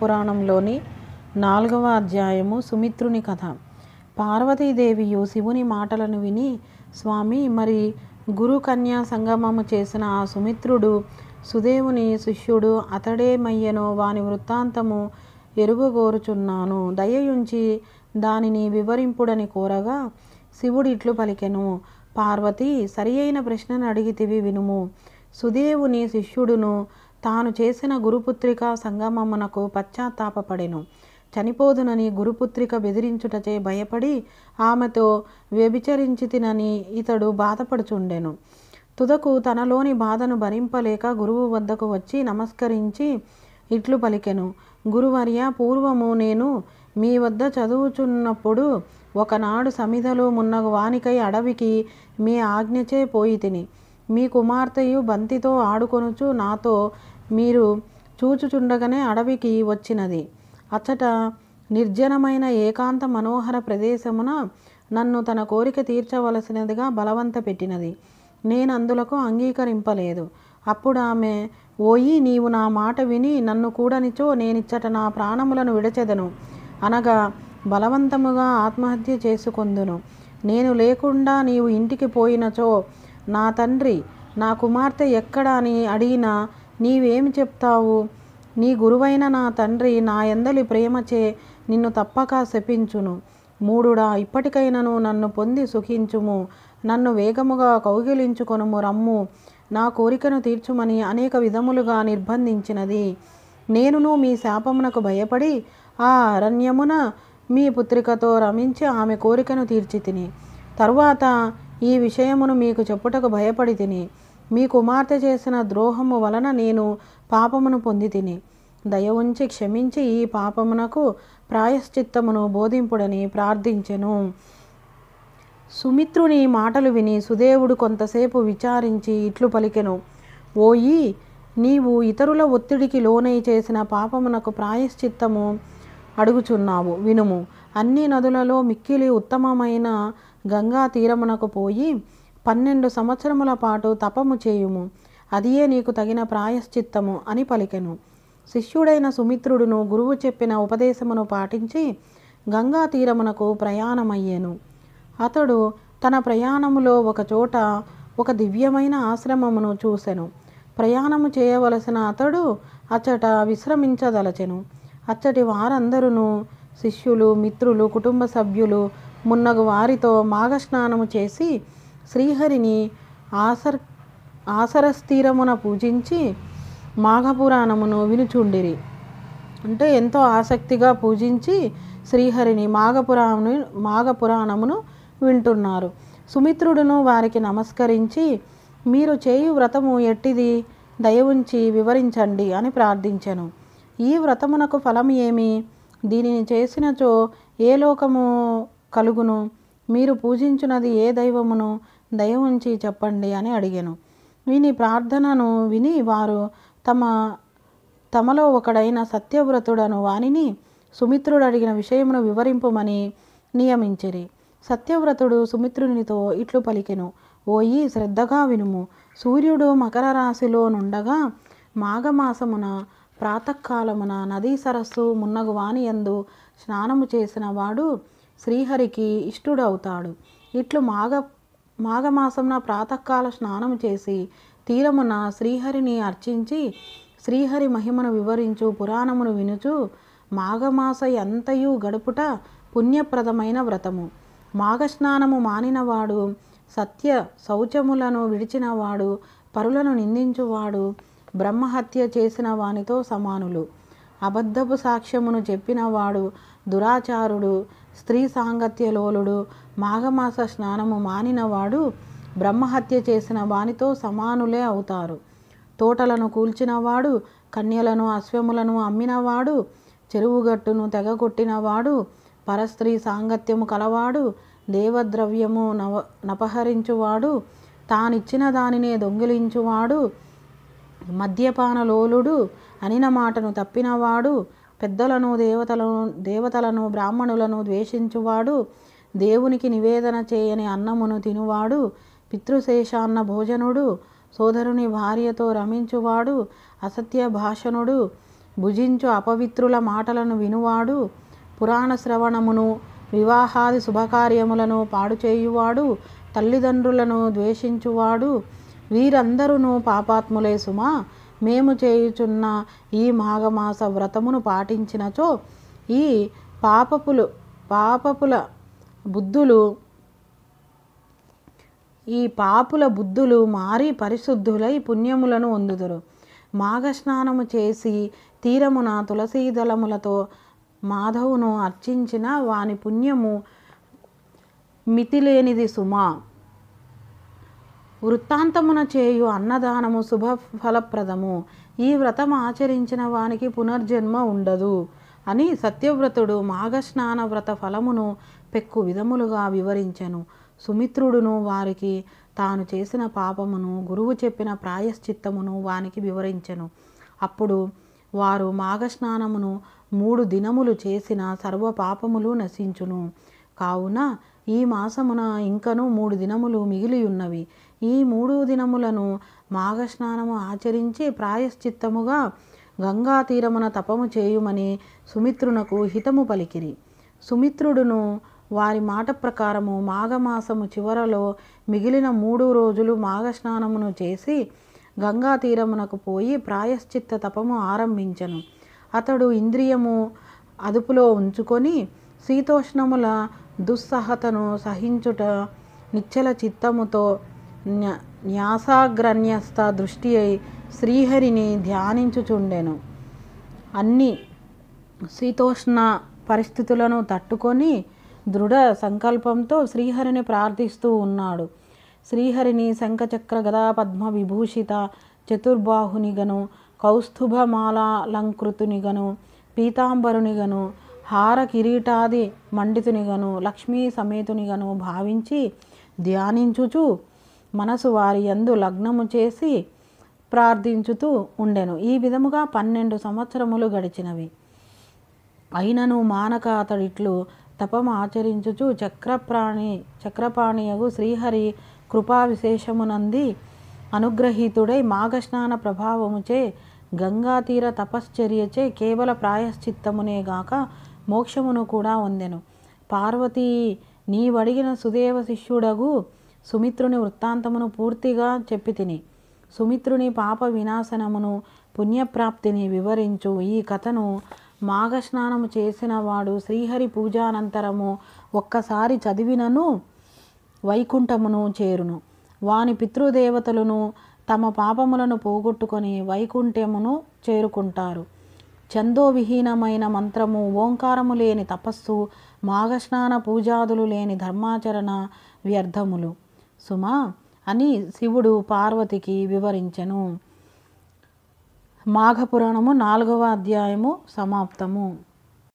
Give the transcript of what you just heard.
పురాణంలోని నాలుగవ అధ్యాయము సుమిత్రుని కథ పార్వతీదేవియు శివుని మాటలను విని స్వామి మరి గురు కన్యా సంగమము చేసిన ఆ సుమిత్రుడు సుదేవుని శిష్యుడు అతడే మయ్యనో వాని వృత్తాంతము ఎరుగగోరుచున్నాను దయయుంచి దానిని వివరింపుడని కోరగా శివుడిట్లు పలికెను పార్వతి సరియైన ప్రశ్నను అడిగితివి వినుము సుదేవుని శిష్యుడును తాను చేసిన గురుపుత్రిక సంగమమునకు పశ్చాత్తాపడెను చనిపోదునని గురుపుత్రిక బెదిరించుటచే భయపడి ఆమెతో వ్యభిచరించితినని ఇతడు బాధపడుచుండెను తుదకు తనలోని బాధను భరింపలేక గురువు వద్దకు వచ్చి నమస్కరించి ఇట్లు పలికెను గురువర్య పూర్వము నేను మీ వద్ద చదువుచున్నప్పుడు ఒకనాడు సమిధలో మున్న వానికై అడవికి మీ ఆజ్ఞచే పోయి తిని మీ కుమార్తెయు బంతితో ఆడుకొనుచు నాతో మీరు చూచుచుండగానే అడవికి వచ్చినది అచ్చట నిర్జనమైన ఏకాంత మనోహర ప్రదేశమున నన్ను తన కోరిక తీర్చవలసినదిగా బలవంత పెట్టినది నేను అందులకు అంగీకరింపలేదు అప్పుడు ఆమె ఓయి నీవు నా మాట విని నన్ను కూడనిచో నేనిచ్చట నా ప్రాణములను విడచెదను అనగా బలవంతముగా ఆత్మహత్య చేసుకుందును నేను లేకుండా నీవు ఇంటికి పోయినచో నా తండ్రి నా కుమార్తె ఎక్కడ అని అడిగిన నీవేమి చెప్తావు నీ గురువైన నా తండ్రి నా ఎందలి ప్రేమచే నిన్ను తప్పక శపించును మూడుడా ఇప్పటికైనను నన్ను పొంది సుఖించుము నన్ను వేగముగా కౌగిలించుకొనుము రమ్ము నా కోరికను తీర్చుమని అనేక విధములుగా నిర్బంధించినది నేనును మీ శాపమునకు భయపడి ఆ అరణ్యమున మీ పుత్రికతో రమించి ఆమె కోరికను తీర్చి తిని తరువాత ఈ విషయమును మీకు చెప్పుటకు భయపడి తిని మీ కుమార్తె చేసిన ద్రోహము వలన నేను పాపమును పొంది తిని దయ ఉంచి క్షమించి ఈ పాపమునకు ప్రాయశ్చిత్తమును బోధింపుడని ప్రార్థించెను సుమిత్రుని మాటలు విని సుదేవుడు కొంతసేపు విచారించి ఇట్లు పలికెను ఓయి నీవు ఇతరుల ఒత్తిడికి లోనై చేసిన పాపమునకు ప్రాయశ్చిత్తము అడుగుచున్నావు వినుము అన్ని నదులలో మిక్కిలి ఉత్తమమైన గంగా తీరమునకు పోయి పన్నెండు సంవత్సరముల పాటు తపము చేయుము అదియే నీకు తగిన ప్రాయశ్చిత్తము అని పలికెను శిష్యుడైన సుమిత్రుడును గురువు చెప్పిన ఉపదేశమును పాటించి గంగా తీరమునకు ప్రయాణమయ్యాను అతడు తన ప్రయాణములో ఒకచోట ఒక దివ్యమైన ఆశ్రమమును చూసెను ప్రయాణము చేయవలసిన అతడు అచ్చట విశ్రమించదలచెను అచ్చటి వారందరూ శిష్యులు మిత్రులు కుటుంబ సభ్యులు మున్నగు వారితో మాఘస్నానము చేసి శ్రీహరిని ఆసర్ ఆసరస్థిరమున పూజించి మాఘపురాణమును వినుచుండిరి అంటే ఎంతో ఆసక్తిగా పూజించి శ్రీహరిని మాఘపురాణము మాఘపురాణమును వింటున్నారు సుమిత్రుడును వారికి నమస్కరించి మీరు చేయు వ్రతము ఎట్టిది దయవుంచి వివరించండి అని ప్రార్థించను ఈ వ్రతమునకు ఫలం ఏమి దీనిని చేసినచో ఏ లోకము కలుగును మీరు పూజించినది ఏ దైవమును దయవుంచి చెప్పండి అని అడిగాను వీని ప్రార్థనను విని వారు తమ తమలో ఒకడైన సత్యవ్రతుడను వానిని సుమిత్రుడు అడిగిన విషయమును వివరింపమని నియమించిరి సత్యవ్రతుడు సుమిత్రునితో ఇట్లు పలికెను ఓయి శ్రద్ధగా వినుము సూర్యుడు మకర రాశిలో నుండగా మాఘమాసమున ప్రాతకాలమున నదీ సరస్సు మున్నగు ఎందు స్నానము చేసిన వాడు శ్రీహరికి ఇష్టుడవుతాడు ఇట్లు మాఘ మాఘమాసంన ప్రాతకాల స్నానం చేసి తీరమున శ్రీహరిని అర్చించి శ్రీహరి మహిమను వివరించు పురాణమును వినుచు మాఘమాస ఎంతయు గడుపుట పుణ్యప్రదమైన వ్రతము మాఘస్నానము మానినవాడు సత్య శౌచములను విడిచినవాడు పరులను నిందించువాడు బ్రహ్మహత్య చేసిన వానితో సమానులు అబద్ధపు సాక్ష్యమును చెప్పినవాడు దురాచారుడు స్త్రీ సాంగత్యలోలుడు మాఘమాస స్నానము మానినవాడు బ్రహ్మహత్య చేసిన వానితో సమానులే అవుతారు తోటలను కూల్చినవాడు కన్యలను అశ్వములను అమ్మినవాడు చెరువుగట్టును తెగగొట్టినవాడు పరస్త్రీ సాంగత్యము కలవాడు దేవద్రవ్యము నవ నపహరించువాడు తానిచ్చిన దానినే దొంగిలించువాడు మద్యపాన లోలుడు అనిన మాటను తప్పినవాడు పెద్దలను దేవతలను దేవతలను బ్రాహ్మణులను ద్వేషించువాడు దేవునికి నివేదన చేయని అన్నమును తినువాడు పితృశేషాన్న భోజనుడు సోదరుని భార్యతో రమించువాడు అసత్య భాషణుడు భుజించు అపవిత్రుల మాటలను వినువాడు పురాణ శ్రవణమును వివాహాది శుభకార్యములను పాడుచేయువాడు తల్లిదండ్రులను ద్వేషించువాడు వీరందరూ పాపాత్ములే సుమా మేము చేయుచున్న ఈ మాఘమాస వ్రతమును పాటించినచో ఈ పాపపులు పాపపుల బుద్ధులు ఈ పాపుల బుద్ధులు మారి పరిశుద్ధులై పుణ్యములను పొందుదురు మాఘస్నానము చేసి తీరమున తులసీదళములతో మాధవును అర్చించిన వాని పుణ్యము మితిలేనిది సుమా వృత్తాంతమున చేయు అన్నదానము శుభఫలప్రదము ఈ వ్రతం ఆచరించిన వానికి పునర్జన్మ ఉండదు అని సత్యవ్రతుడు మాఘస్నాన వ్రత ఫలమును పెక్కు విధములుగా వివరించెను సుమిత్రుడును వారికి తాను చేసిన పాపమును గురువు చెప్పిన ప్రాయశ్చిత్తమును వానికి వివరించెను అప్పుడు వారు మాఘస్నానమును మూడు దినములు చేసిన సర్వ పాపములు నశించును కావున ఈ మాసమున ఇంకను మూడు దినములు మిగిలియున్నవి ఈ మూడు దినములను మాఘస్నానము ఆచరించి ప్రాయశ్చిత్తముగా గంగా తీరమున తపము చేయుమని సుమిత్రునకు హితము పలికిరి సుమిత్రుడును వారి మాట ప్రకారము మాఘమాసము చివరలో మిగిలిన మూడు రోజులు మాఘస్నానమును చేసి గంగా తీరమునకు పోయి ప్రాయశ్చిత్త తపము ఆరంభించను అతడు ఇంద్రియము అదుపులో ఉంచుకొని శీతోష్ణముల దుస్సహతను సహించుట నిచ్చల చిత్తముతో న్యాసాగ్రన్యస్త దృష్టి అయి శ్రీహరిని ధ్యానించుచుండెను అన్ని శీతోష్ణ పరిస్థితులను తట్టుకొని దృఢ సంకల్పంతో శ్రీహరిని ప్రార్థిస్తూ ఉన్నాడు శ్రీహరిని శంఖచక్ర గదా పద్మ విభూషిత చతుర్బాహునిగను కౌస్తుభమాలంకృతునిగను పీతాంబరునిగను హార కిరీటాది మండితునిగను లక్ష్మీ సమేతునిగను భావించి ధ్యానించుచు మనసు వారి యందు లగ్నము చేసి ప్రార్థించుతూ ఉండెను ఈ విధముగా పన్నెండు సంవత్సరములు గడిచినవి అయినను మానక అతడిట్లు తపం ఆచరించుచు చక్రప్రాణి చక్రపాణియగు శ్రీహరి కృపా విశేషమునంది అనుగ్రహీతుడై మాఘస్నాన ప్రభావముచే గంగాతీర తపశ్చర్యచే కేవల ప్రాయశ్చిత్తమునే గాక మోక్షమును కూడా పొందెను పార్వతీ నీవడిగిన సుదేవ శిష్యుడగు సుమిత్రుని వృత్తాంతమును పూర్తిగా చెప్పితిని సుమిత్రుని పాప వినాశనమును పుణ్యప్రాప్తిని వివరించు ఈ కథను మాఘస్నానము చేసినవాడు శ్రీహరి పూజానంతరము ఒక్కసారి చదివినను వైకుంఠమును చేరును వాని పితృదేవతలను తమ పాపములను పోగొట్టుకొని వైకుంఠమును చేరుకుంటారు విహీనమైన మంత్రము ఓంకారము లేని తపస్సు మాఘస్నాన పూజాదులు లేని ధర్మాచరణ వ్యర్థములు సుమా అని శివుడు పార్వతికి వివరించెను మాఘపురాణము నాలుగవ అధ్యాయము సమాప్తము